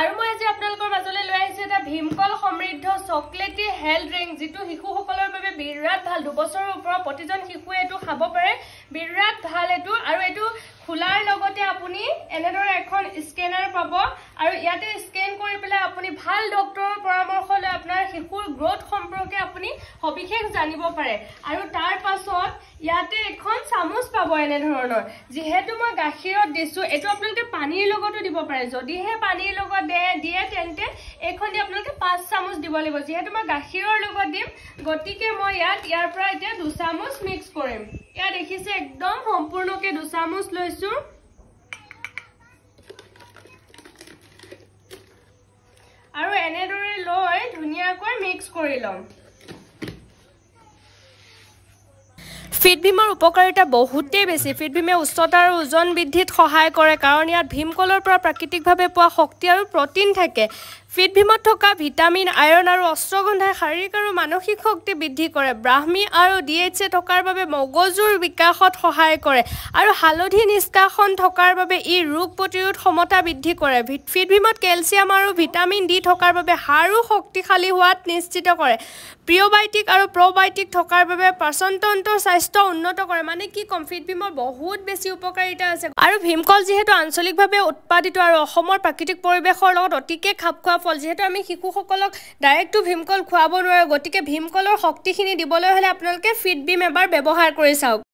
আৰু মই আজি আপোনালোকৰ মাজলৈ লৈ আহিছোঁ এটা ভীমকল সমৃদ্ধ চকলেটি হেল্থ ড্ৰিংক যিটো শিশুসকলৰ বাবে বিৰাট ভাল দুবছৰৰ ওপৰত প্ৰতিজন শিশুৱে এইটো খাব পাৰে বিৰাট ভাল এইটো আৰু এইটো খোলাৰ লগতে আপুনি এনেদৰে এখন স্কেনাৰ পাব আৰু ইয়াতে স্কেন কৰি পেলাই আপুনি ভাল ডক্টৰৰ পৰামৰ্শ লৈ আপোনাৰ শিশুৰ গ্ৰ'থ সম্পৰ্কে আপুনি সবিশেষ জানিব পাৰে আৰু তাৰ পাছত ইয়াতে এখন চামুচ পাব এনেধৰণৰ যিহেতু মই গাখীৰত দিছোঁ এইটো আপোনালোকে পানীৰ লগতো দিব পাৰে যদিহে পানীৰ লগত দে দিয়ে তেন্তে এইখন দি আপোনালোকে পাঁচ চামুচ দিব লাগিব যিহেতু মই গাখীৰৰ লগত দিম গতিকে মই ইয়াত ইয়াৰ পৰা এতিয়া দুচামুচ মিক্স কৰিম ইয়াত দেখিছে একদম সম্পূৰ্ণকে দুচামুচ লৈছোঁ আৰু এনেদৰে লৈ ধুনীয়াকৈ মিক্স কৰি ল'ম ফিট ভীমৰ উপকাৰিতা বহুতেই বেছি ফিট ভীমে উচ্চতা আৰু ওজন বৃদ্ধিত সহায় কৰে কাৰণ ইয়াত ভীমকলৰ পৰা প্ৰাকৃতিকভাৱে পোৱা শক্তি আৰু প্ৰটিন থাকে ফিট ভীমত থকা ভিটামিন আয়ৰণ আৰু অস্ত্ৰগন্ধাই শাৰীৰিক আৰু মানসিক শক্তি বৃদ্ধি কৰে ব্ৰাহ্মী আৰু ডি এইচ এ থকাৰ বাবে মগজুৰ বিকাশত সহায় কৰে আৰু হালধি নিষ্কাশন থকাৰ বাবে ই ৰোগ প্ৰতিৰোধ ক্ষমতা বৃদ্ধি কৰে ফিট ভীমত কেলছিয়াম আৰু ভিটামিন ডি থকাৰ বাবে হাড়ো শক্তিশালী হোৱাত নিশ্চিত কৰে প্ৰিঅ'বায়'টিক আৰু প্ৰ'বায়'টিক থকাৰ বাবে পাচনতন্ত্ৰ স্বাস্থ্য উন্নত কৰে মানে কি কম ফিট ভীমৰ বহুত বেছি উপকাৰিতা আছে আৰু ভীমকল যিহেতু আঞ্চলিকভাৱে উৎপাদিত আৰু অসমৰ প্ৰাকৃতিক পৰিৱেশৰ লগত অতিকে খাপ খোৱা ফল যিহেতু আমি শিশুসকলক ডাইৰেক্টো ভীমকল খুৱাব নোৱাৰোঁ গতিকে ভীমকলৰ শক্তিখিনি দিবলৈ হ'লে আপোনালোকে ফিট ভীম এবাৰ ব্যৱহাৰ কৰি চাওক